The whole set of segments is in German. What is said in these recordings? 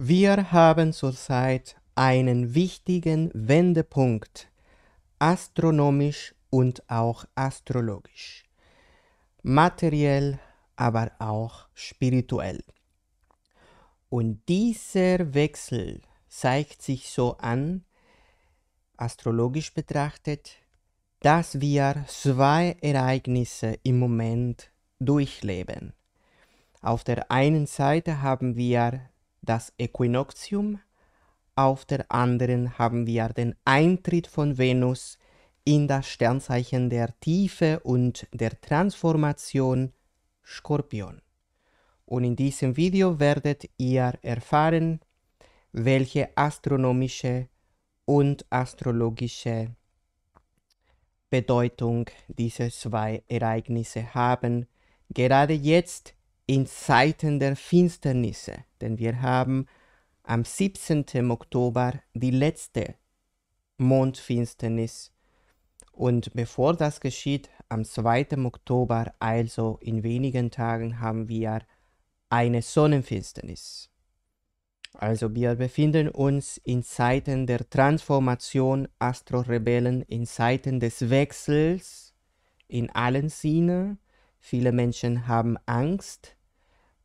Wir haben zurzeit einen wichtigen Wendepunkt, astronomisch und auch astrologisch, materiell, aber auch spirituell. Und dieser Wechsel zeigt sich so an, astrologisch betrachtet, dass wir zwei Ereignisse im Moment durchleben. Auf der einen Seite haben wir das Äquinoxium, auf der anderen haben wir den Eintritt von Venus in das Sternzeichen der Tiefe und der Transformation Skorpion. Und in diesem Video werdet ihr erfahren, welche astronomische und astrologische Bedeutung diese zwei Ereignisse haben, gerade jetzt in Zeiten der Finsternisse, denn wir haben am 17. Oktober die letzte Mondfinsternis. Und bevor das geschieht, am 2. Oktober, also in wenigen Tagen, haben wir eine Sonnenfinsternis. Also wir befinden uns in Zeiten der Transformation Astro-Rebellen, in Zeiten des Wechsels in allen Sinnen. Viele Menschen haben Angst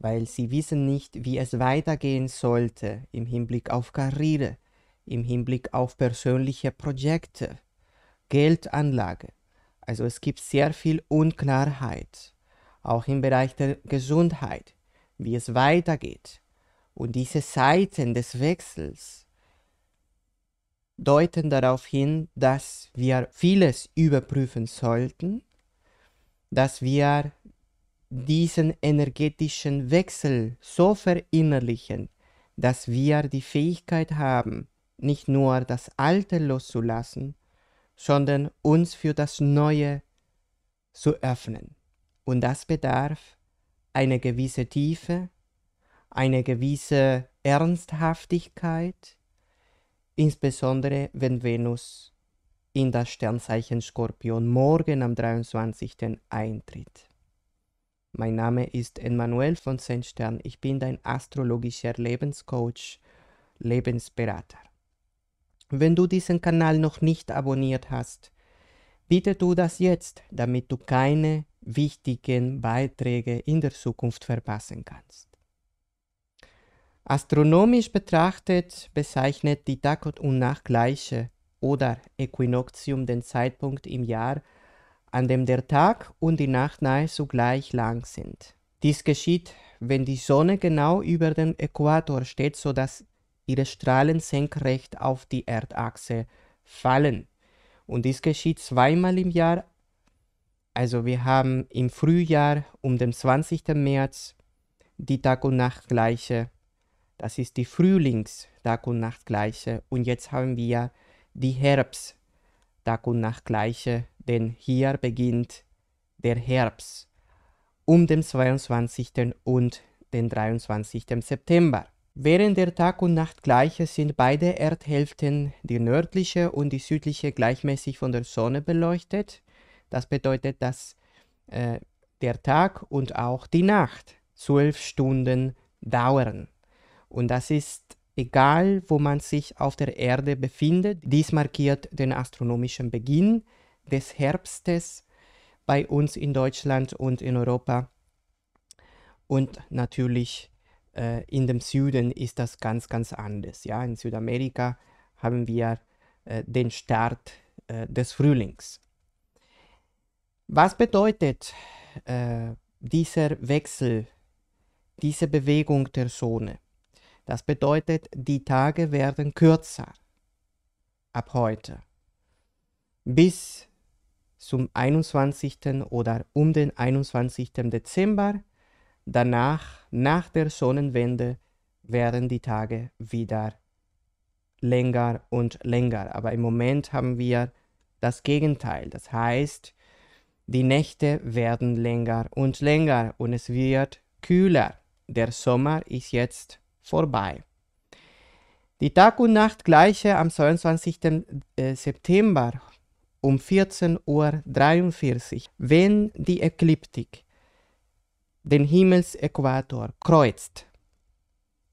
weil sie wissen nicht, wie es weitergehen sollte im Hinblick auf Karriere, im Hinblick auf persönliche Projekte, Geldanlage. Also es gibt sehr viel Unklarheit, auch im Bereich der Gesundheit, wie es weitergeht. Und diese Seiten des Wechsels deuten darauf hin, dass wir vieles überprüfen sollten, dass wir diesen energetischen Wechsel so verinnerlichen, dass wir die Fähigkeit haben, nicht nur das Alte loszulassen, sondern uns für das Neue zu öffnen. Und das bedarf einer gewissen Tiefe, einer gewissen Ernsthaftigkeit, insbesondere wenn Venus in das Sternzeichen Skorpion morgen am 23. eintritt. Mein Name ist Emmanuel von Senstern. Ich bin dein astrologischer Lebenscoach, Lebensberater. Wenn du diesen Kanal noch nicht abonniert hast, bitte du das jetzt, damit du keine wichtigen Beiträge in der Zukunft verpassen kannst. Astronomisch betrachtet bezeichnet die Tag- und Nachtgleiche oder Äquinoxium den Zeitpunkt im Jahr, an dem der Tag und die Nacht nahezu gleich lang sind. Dies geschieht, wenn die Sonne genau über dem Äquator steht, sodass ihre Strahlen senkrecht auf die Erdachse fallen. Und dies geschieht zweimal im Jahr. Also wir haben im Frühjahr um den 20. März die Tag- und Nachtgleiche. Das ist die Frühlings-Tag- und Nachtgleiche. Und jetzt haben wir die Herbst-Tag- und Nachtgleiche denn hier beginnt der Herbst um den 22. und den 23. September. Während der Tag- und Nacht gleiche sind beide Erdhälften, die nördliche und die südliche, gleichmäßig von der Sonne beleuchtet. Das bedeutet, dass äh, der Tag und auch die Nacht zwölf Stunden dauern. Und das ist egal, wo man sich auf der Erde befindet. Dies markiert den astronomischen Beginn des Herbstes bei uns in Deutschland und in Europa. Und natürlich äh, in dem Süden ist das ganz, ganz anders. Ja? In Südamerika haben wir äh, den Start äh, des Frühlings. Was bedeutet äh, dieser Wechsel, diese Bewegung der Sonne? Das bedeutet, die Tage werden kürzer ab heute. Bis zum 21. oder um den 21. Dezember. Danach, nach der Sonnenwende, werden die Tage wieder länger und länger. Aber im Moment haben wir das Gegenteil. Das heißt, die Nächte werden länger und länger und es wird kühler. Der Sommer ist jetzt vorbei. Die Tag- und Nachtgleiche am 22. Äh, September um 14.43 Uhr, wenn die Ekliptik den Himmelsäquator kreuzt,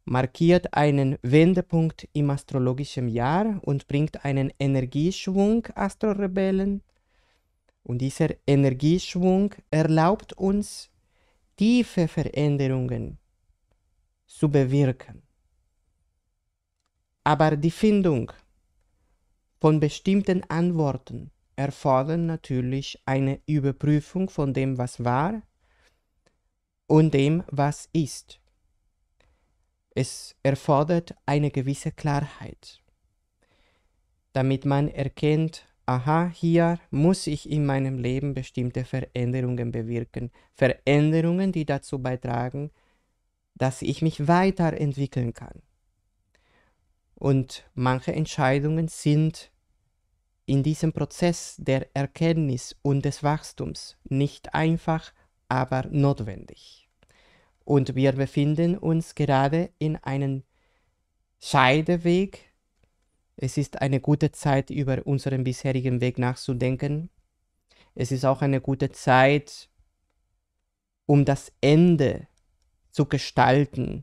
markiert einen Wendepunkt im astrologischen Jahr und bringt einen Energieschwung Astrorebellen. Und dieser Energieschwung erlaubt uns, tiefe Veränderungen zu bewirken. Aber die Findung von bestimmten Antworten erfordern natürlich eine Überprüfung von dem, was war und dem, was ist. Es erfordert eine gewisse Klarheit, damit man erkennt, aha, hier muss ich in meinem Leben bestimmte Veränderungen bewirken. Veränderungen, die dazu beitragen, dass ich mich weiterentwickeln kann. Und manche Entscheidungen sind in diesem Prozess der Erkenntnis und des Wachstums nicht einfach, aber notwendig. Und wir befinden uns gerade in einem Scheideweg. Es ist eine gute Zeit, über unseren bisherigen Weg nachzudenken. Es ist auch eine gute Zeit, um das Ende zu gestalten,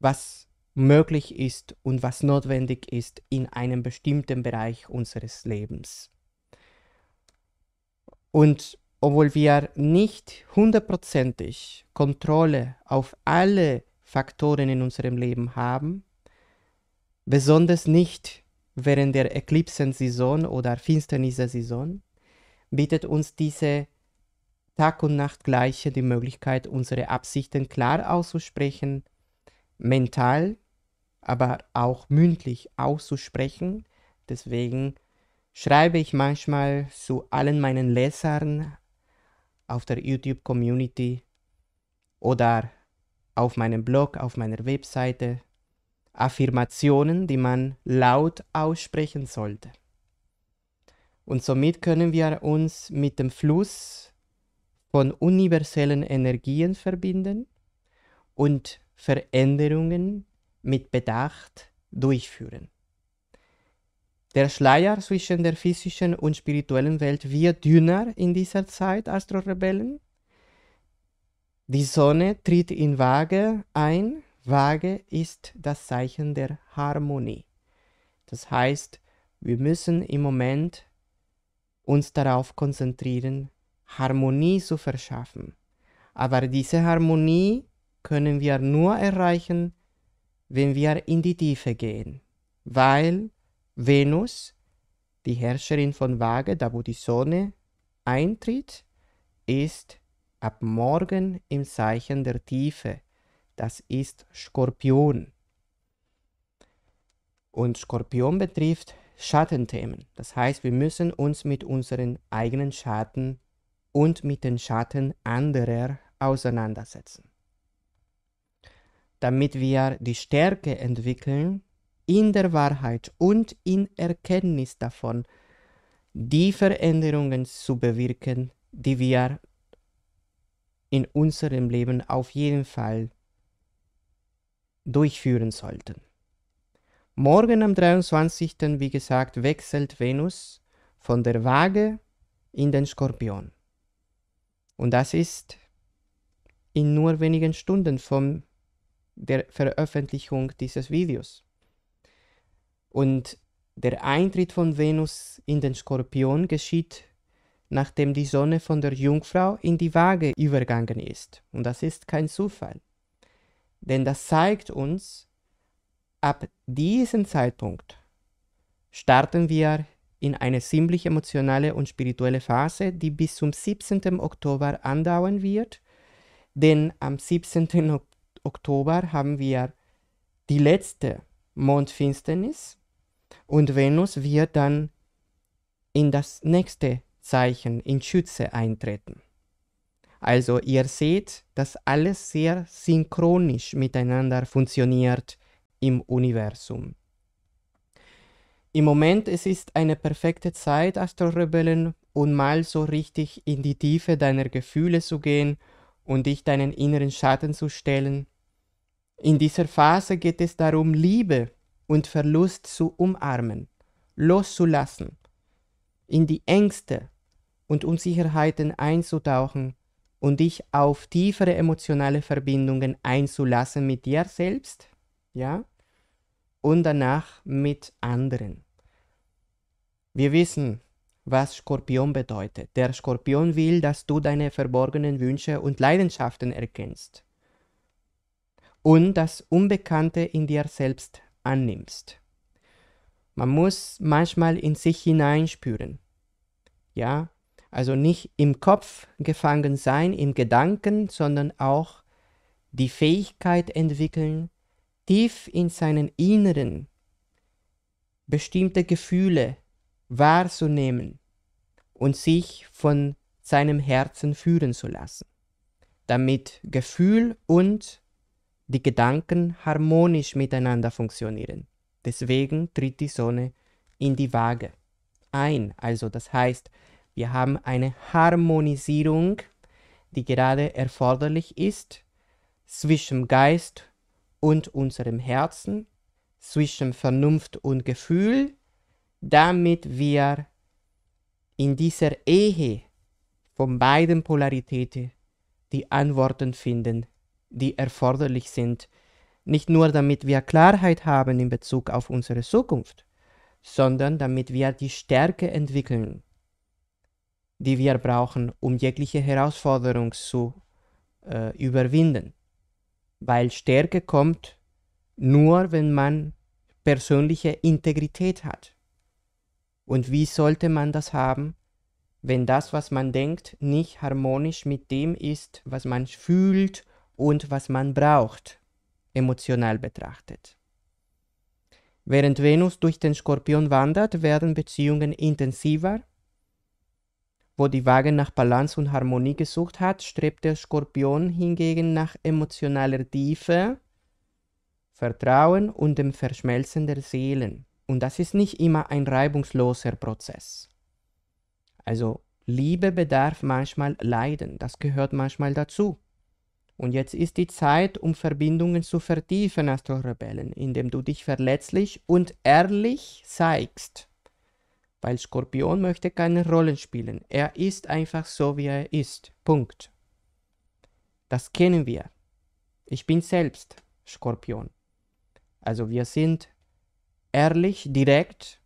was möglich ist und was notwendig ist in einem bestimmten Bereich unseres Lebens. Und obwohl wir nicht hundertprozentig Kontrolle auf alle Faktoren in unserem Leben haben, besonders nicht während der Eclipsensaison oder Finsternissaison, bietet uns diese Tag- und Nachtgleiche die Möglichkeit, unsere Absichten klar auszusprechen, mental aber auch mündlich auszusprechen. Deswegen schreibe ich manchmal zu allen meinen Lesern auf der YouTube-Community oder auf meinem Blog, auf meiner Webseite Affirmationen, die man laut aussprechen sollte. Und somit können wir uns mit dem Fluss von universellen Energien verbinden und Veränderungen mit Bedacht durchführen. Der Schleier zwischen der physischen und spirituellen Welt wird dünner in dieser Zeit Astro-Rebellen. Die Sonne tritt in Waage ein. Waage ist das Zeichen der Harmonie. Das heißt, wir müssen im Moment uns darauf konzentrieren, Harmonie zu verschaffen. Aber diese Harmonie können wir nur erreichen, wenn wir in die Tiefe gehen, weil Venus, die Herrscherin von Waage, da wo die Sonne eintritt, ist ab morgen im Zeichen der Tiefe. Das ist Skorpion. Und Skorpion betrifft Schattenthemen. Das heißt, wir müssen uns mit unseren eigenen Schatten und mit den Schatten anderer auseinandersetzen damit wir die Stärke entwickeln, in der Wahrheit und in Erkenntnis davon die Veränderungen zu bewirken, die wir in unserem Leben auf jeden Fall durchführen sollten. Morgen am 23. wie gesagt wechselt Venus von der Waage in den Skorpion. Und das ist in nur wenigen Stunden vom der Veröffentlichung dieses Videos. Und der Eintritt von Venus in den Skorpion geschieht, nachdem die Sonne von der Jungfrau in die Waage übergangen ist. Und das ist kein Zufall. Denn das zeigt uns, ab diesem Zeitpunkt starten wir in eine ziemlich emotionale und spirituelle Phase, die bis zum 17. Oktober andauern wird. Denn am 17. Oktober haben wir die letzte Mondfinsternis und Venus wird dann in das nächste Zeichen in Schütze eintreten. Also ihr seht, dass alles sehr synchronisch miteinander funktioniert im Universum. Im Moment es ist eine perfekte Zeit, Astrorebellen, um mal so richtig in die Tiefe deiner Gefühle zu gehen und dich deinen inneren Schatten zu stellen in dieser Phase geht es darum, Liebe und Verlust zu umarmen, loszulassen, in die Ängste und Unsicherheiten einzutauchen und dich auf tiefere emotionale Verbindungen einzulassen mit dir selbst, ja, und danach mit anderen. Wir wissen, was Skorpion bedeutet. Der Skorpion will, dass du deine verborgenen Wünsche und Leidenschaften erkennst und das Unbekannte in dir selbst annimmst. Man muss manchmal in sich hineinspüren. Ja, also nicht im Kopf gefangen sein, im Gedanken, sondern auch die Fähigkeit entwickeln, tief in seinen Inneren bestimmte Gefühle wahrzunehmen und sich von seinem Herzen führen zu lassen, damit Gefühl und die Gedanken harmonisch miteinander funktionieren. Deswegen tritt die Sonne in die Waage ein. Also das heißt, wir haben eine Harmonisierung, die gerade erforderlich ist zwischen Geist und unserem Herzen, zwischen Vernunft und Gefühl, damit wir in dieser Ehe von beiden Polaritäten die Antworten finden, die erforderlich sind, nicht nur damit wir Klarheit haben in Bezug auf unsere Zukunft, sondern damit wir die Stärke entwickeln, die wir brauchen, um jegliche Herausforderung zu äh, überwinden. Weil Stärke kommt nur, wenn man persönliche Integrität hat. Und wie sollte man das haben, wenn das, was man denkt, nicht harmonisch mit dem ist, was man fühlt und was man braucht, emotional betrachtet. Während Venus durch den Skorpion wandert, werden Beziehungen intensiver. Wo die Waage nach Balance und Harmonie gesucht hat, strebt der Skorpion hingegen nach emotionaler Tiefe, Vertrauen und dem Verschmelzen der Seelen. Und das ist nicht immer ein reibungsloser Prozess. Also Liebe bedarf manchmal Leiden, das gehört manchmal dazu. Und jetzt ist die Zeit, um Verbindungen zu vertiefen als Rebellen, indem du dich verletzlich und ehrlich zeigst. Weil Skorpion möchte keine Rollen spielen. Er ist einfach so, wie er ist. Punkt. Das kennen wir. Ich bin selbst Skorpion. Also wir sind ehrlich, direkt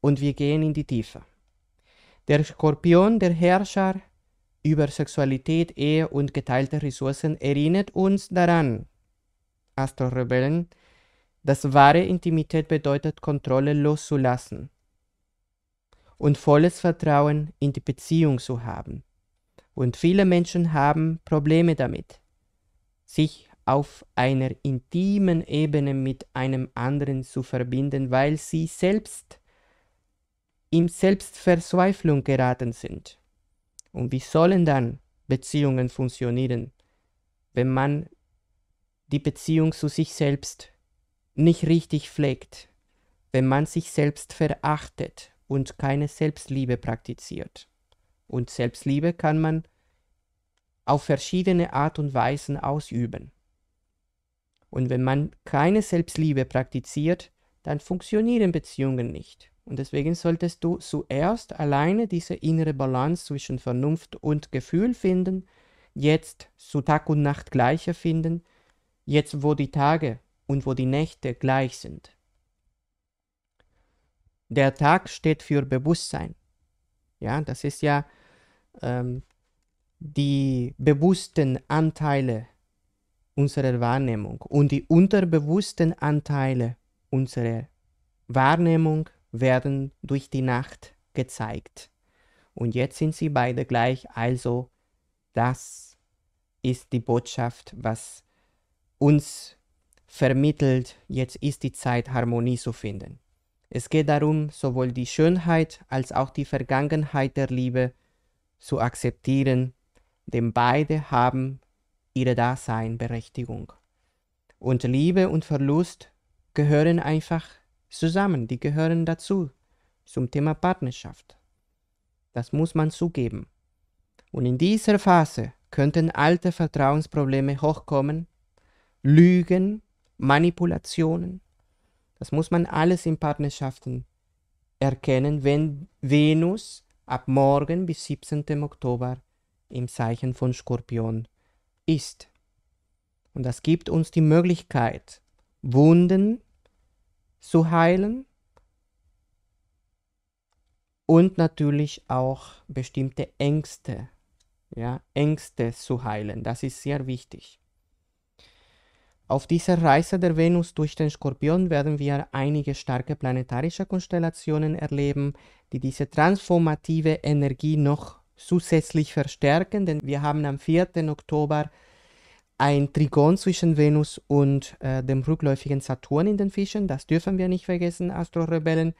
und wir gehen in die Tiefe. Der Skorpion, der Herrscher, über Sexualität, Ehe und geteilte Ressourcen erinnert uns daran, Astro-Rebellen, dass wahre Intimität bedeutet, Kontrolle loszulassen und volles Vertrauen in die Beziehung zu haben. Und viele Menschen haben Probleme damit, sich auf einer intimen Ebene mit einem anderen zu verbinden, weil sie selbst in Selbstverzweiflung geraten sind. Und wie sollen dann Beziehungen funktionieren, wenn man die Beziehung zu sich selbst nicht richtig pflegt, wenn man sich selbst verachtet und keine Selbstliebe praktiziert? Und Selbstliebe kann man auf verschiedene Art und Weisen ausüben. Und wenn man keine Selbstliebe praktiziert, dann funktionieren Beziehungen nicht. Und deswegen solltest du zuerst alleine diese innere Balance zwischen Vernunft und Gefühl finden, jetzt zu Tag und Nacht gleicher finden, jetzt wo die Tage und wo die Nächte gleich sind. Der Tag steht für Bewusstsein. Ja, das ist ja ähm, die bewussten Anteile unserer Wahrnehmung und die unterbewussten Anteile unserer Wahrnehmung werden durch die Nacht gezeigt. Und jetzt sind sie beide gleich, also das ist die Botschaft, was uns vermittelt, jetzt ist die Zeit, Harmonie zu finden. Es geht darum, sowohl die Schönheit als auch die Vergangenheit der Liebe zu akzeptieren, denn beide haben ihre Daseinberechtigung. Und Liebe und Verlust gehören einfach zusammen, die gehören dazu zum Thema Partnerschaft. Das muss man zugeben. Und in dieser Phase könnten alte Vertrauensprobleme hochkommen, Lügen, Manipulationen. Das muss man alles in Partnerschaften erkennen, wenn Venus ab morgen bis 17. Oktober im Zeichen von Skorpion ist. Und das gibt uns die Möglichkeit, Wunden zu heilen und natürlich auch bestimmte Ängste, ja, Ängste zu heilen. Das ist sehr wichtig. Auf dieser Reise der Venus durch den Skorpion werden wir einige starke planetarische Konstellationen erleben, die diese transformative Energie noch zusätzlich verstärken, denn wir haben am 4. Oktober ein Trigon zwischen Venus und äh, dem rückläufigen Saturn in den Fischen, das dürfen wir nicht vergessen, Astro-Rebellen,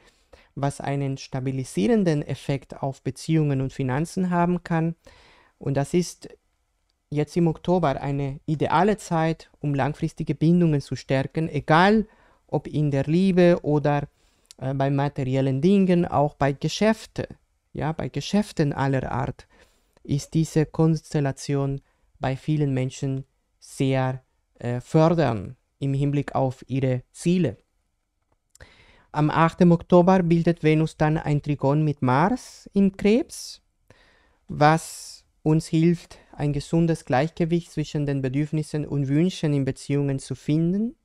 was einen stabilisierenden Effekt auf Beziehungen und Finanzen haben kann. Und das ist jetzt im Oktober eine ideale Zeit, um langfristige Bindungen zu stärken, egal ob in der Liebe oder äh, bei materiellen Dingen, auch bei Geschäften. Ja, bei Geschäften aller Art ist diese Konstellation bei vielen Menschen sehr äh, fördern im Hinblick auf ihre Ziele. Am 8. Oktober bildet Venus dann ein Trigon mit Mars im Krebs, was uns hilft, ein gesundes Gleichgewicht zwischen den Bedürfnissen und Wünschen in Beziehungen zu finden.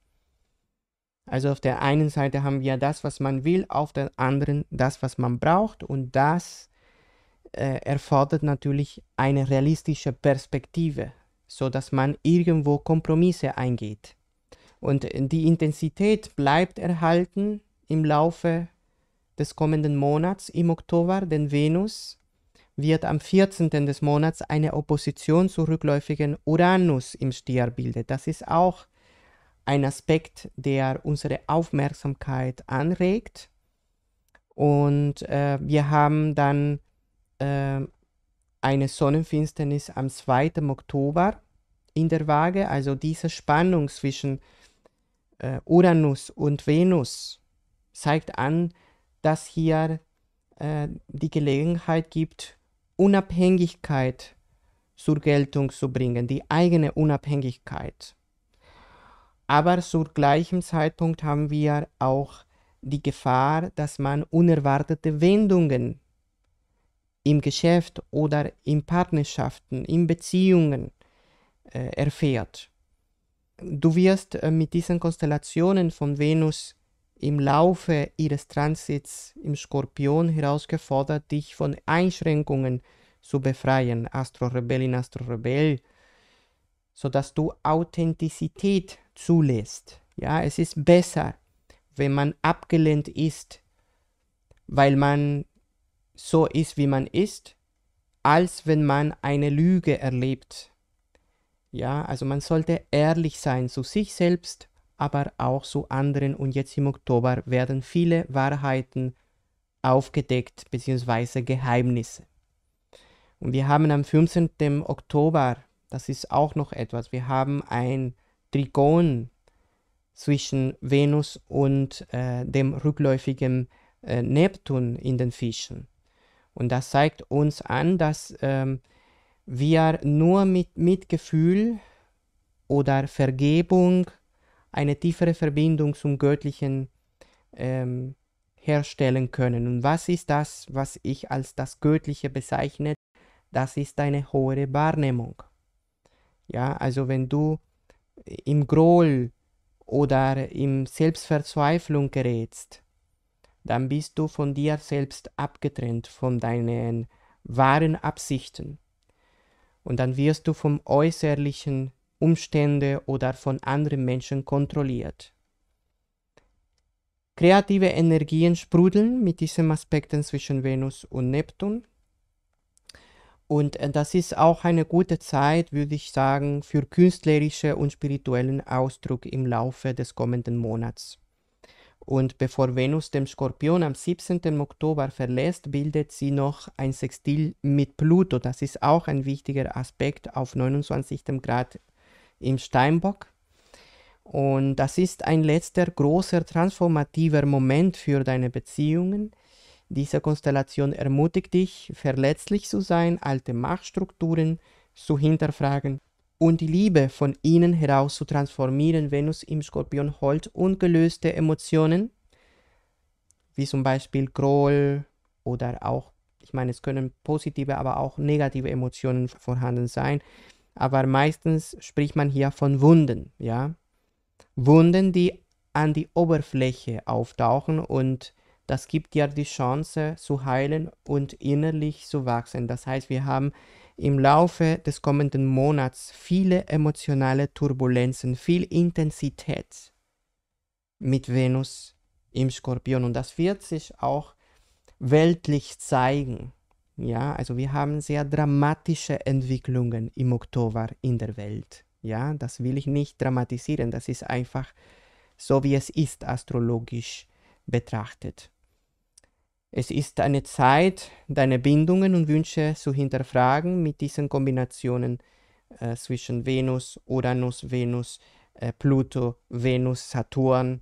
Also auf der einen Seite haben wir das, was man will, auf der anderen das, was man braucht und das äh, erfordert natürlich eine realistische Perspektive, so dass man irgendwo Kompromisse eingeht. Und die Intensität bleibt erhalten im Laufe des kommenden Monats im Oktober, denn Venus wird am 14. des Monats eine Opposition zu rückläufigen Uranus im Stier bildet. Das ist auch ein Aspekt, der unsere Aufmerksamkeit anregt. Und äh, wir haben dann äh, eine Sonnenfinsternis am 2. Oktober in der Waage, also diese Spannung zwischen äh, Uranus und Venus zeigt an, dass hier äh, die Gelegenheit gibt, Unabhängigkeit zur Geltung zu bringen, die eigene Unabhängigkeit. Aber zu gleichem Zeitpunkt haben wir auch die Gefahr, dass man unerwartete Wendungen im Geschäft oder in Partnerschaften, in Beziehungen äh, erfährt. Du wirst äh, mit diesen Konstellationen von Venus im Laufe ihres Transits im Skorpion herausgefordert, dich von Einschränkungen zu befreien, Astro-Rebellin, Astro-Rebell, sodass du Authentizität zulässt. Ja, es ist besser, wenn man abgelehnt ist, weil man so ist, wie man ist, als wenn man eine Lüge erlebt. Ja, also man sollte ehrlich sein zu sich selbst, aber auch zu anderen. Und jetzt im Oktober werden viele Wahrheiten aufgedeckt beziehungsweise Geheimnisse. Und wir haben am 15. Oktober, das ist auch noch etwas, wir haben ein Trigon zwischen Venus und äh, dem rückläufigen äh, Neptun in den Fischen. Und das zeigt uns an, dass ähm, wir nur mit Mitgefühl oder Vergebung eine tiefere Verbindung zum Göttlichen ähm, herstellen können. Und was ist das, was ich als das Göttliche bezeichne? Das ist eine hohe Wahrnehmung. Ja, also wenn du im Groll oder im Selbstverzweiflung gerätst, dann bist du von dir selbst abgetrennt, von deinen wahren Absichten. Und dann wirst du vom äußerlichen Umstände oder von anderen Menschen kontrolliert. Kreative Energien sprudeln mit diesen Aspekten zwischen Venus und Neptun. Und äh, das ist auch eine gute Zeit, würde ich sagen, für künstlerische und spirituellen Ausdruck im Laufe des kommenden Monats. Und bevor Venus dem Skorpion am 17. Oktober verlässt, bildet sie noch ein Sextil mit Pluto. Das ist auch ein wichtiger Aspekt auf 29. Grad im Steinbock. Und das ist ein letzter großer transformativer Moment für deine Beziehungen. Diese Konstellation ermutigt dich, verletzlich zu sein, alte Machtstrukturen zu hinterfragen und die Liebe von innen heraus zu transformieren, Venus im Skorpion holt ungelöste Emotionen, wie zum Beispiel Groll oder auch, ich meine, es können positive, aber auch negative Emotionen vorhanden sein, aber meistens spricht man hier von Wunden, ja? Wunden, die an die Oberfläche auftauchen und das gibt dir die Chance zu heilen und innerlich zu wachsen. Das heißt, wir haben im Laufe des kommenden Monats viele emotionale Turbulenzen, viel Intensität mit Venus im Skorpion. Und das wird sich auch weltlich zeigen. Ja, also wir haben sehr dramatische Entwicklungen im Oktober in der Welt. Ja, das will ich nicht dramatisieren. Das ist einfach so, wie es ist, astrologisch betrachtet. Es ist eine Zeit, deine Bindungen und Wünsche zu hinterfragen mit diesen Kombinationen äh, zwischen Venus, Uranus, Venus, äh, Pluto, Venus, Saturn.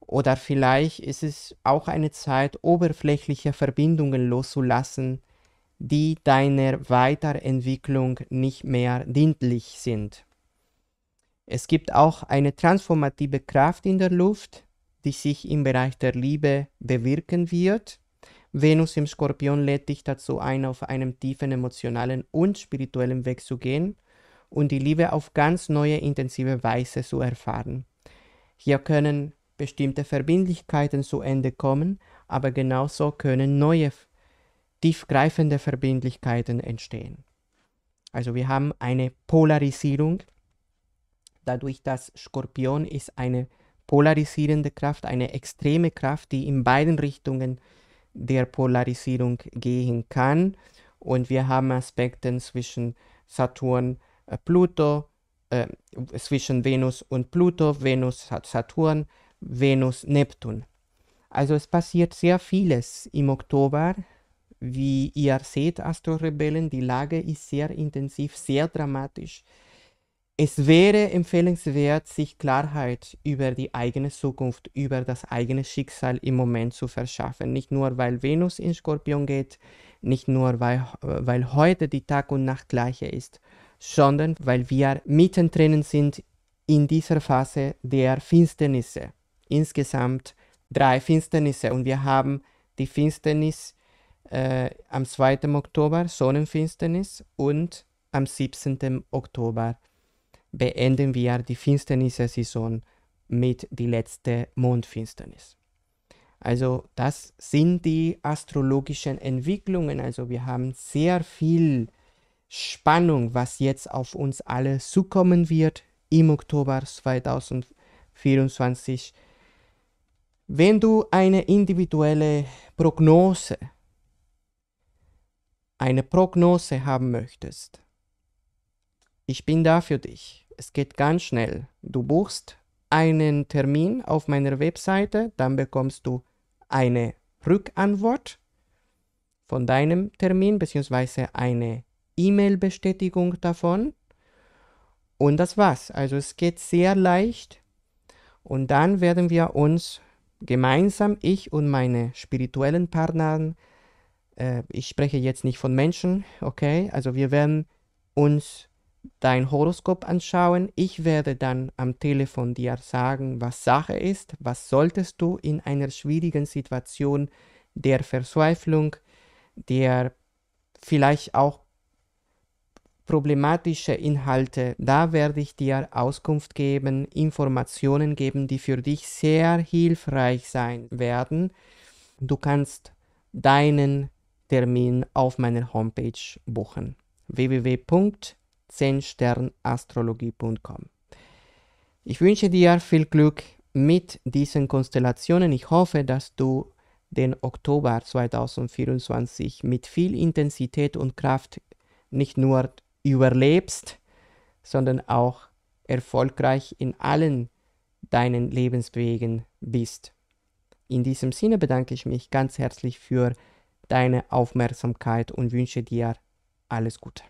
Oder vielleicht ist es auch eine Zeit, oberflächliche Verbindungen loszulassen, die deiner Weiterentwicklung nicht mehr dienlich sind. Es gibt auch eine transformative Kraft in der Luft, die sich im Bereich der Liebe bewirken wird. Venus im Skorpion lädt dich dazu ein, auf einem tiefen emotionalen und spirituellen Weg zu gehen und die Liebe auf ganz neue, intensive Weise zu erfahren. Hier können bestimmte Verbindlichkeiten zu Ende kommen, aber genauso können neue, tiefgreifende Verbindlichkeiten entstehen. Also wir haben eine Polarisierung, dadurch, dass Skorpion ist eine polarisierende Kraft, eine extreme Kraft, die in beiden Richtungen der Polarisierung gehen kann. Und wir haben Aspekte zwischen Saturn, äh, Pluto, äh, zwischen Venus und Pluto, Venus hat Saturn, Venus, Neptun. Also es passiert sehr vieles im Oktober. Wie ihr seht, Astrorebellen, die Lage ist sehr intensiv, sehr dramatisch. Es wäre empfehlenswert, sich Klarheit über die eigene Zukunft, über das eigene Schicksal im Moment zu verschaffen. Nicht nur, weil Venus in Skorpion geht, nicht nur, weil, weil heute die Tag und Nacht gleiche ist, sondern weil wir mittendrin sind in dieser Phase der Finsternisse. Insgesamt drei Finsternisse und wir haben die Finsternis äh, am 2. Oktober, Sonnenfinsternis und am 17. Oktober beenden wir die Finsternissaison mit der letzten Mondfinsternis. Also das sind die astrologischen Entwicklungen. Also wir haben sehr viel Spannung, was jetzt auf uns alle zukommen wird im Oktober 2024. Wenn du eine individuelle Prognose, eine Prognose haben möchtest, ich bin da für dich es geht ganz schnell. Du buchst einen Termin auf meiner Webseite, dann bekommst du eine Rückantwort von deinem Termin beziehungsweise eine E-Mail-Bestätigung davon. Und das war's. Also es geht sehr leicht. Und dann werden wir uns gemeinsam, ich und meine spirituellen Partner, äh, ich spreche jetzt nicht von Menschen, okay, also wir werden uns dein Horoskop anschauen. Ich werde dann am Telefon dir sagen, was Sache ist, was solltest du in einer schwierigen Situation der Verzweiflung, der vielleicht auch problematische Inhalte, da werde ich dir Auskunft geben, Informationen geben, die für dich sehr hilfreich sein werden. Du kannst deinen Termin auf meiner Homepage buchen. www 10sternastrologie.com. Ich wünsche dir viel Glück mit diesen Konstellationen. Ich hoffe, dass du den Oktober 2024 mit viel Intensität und Kraft nicht nur überlebst, sondern auch erfolgreich in allen deinen Lebenswegen bist. In diesem Sinne bedanke ich mich ganz herzlich für deine Aufmerksamkeit und wünsche dir alles Gute.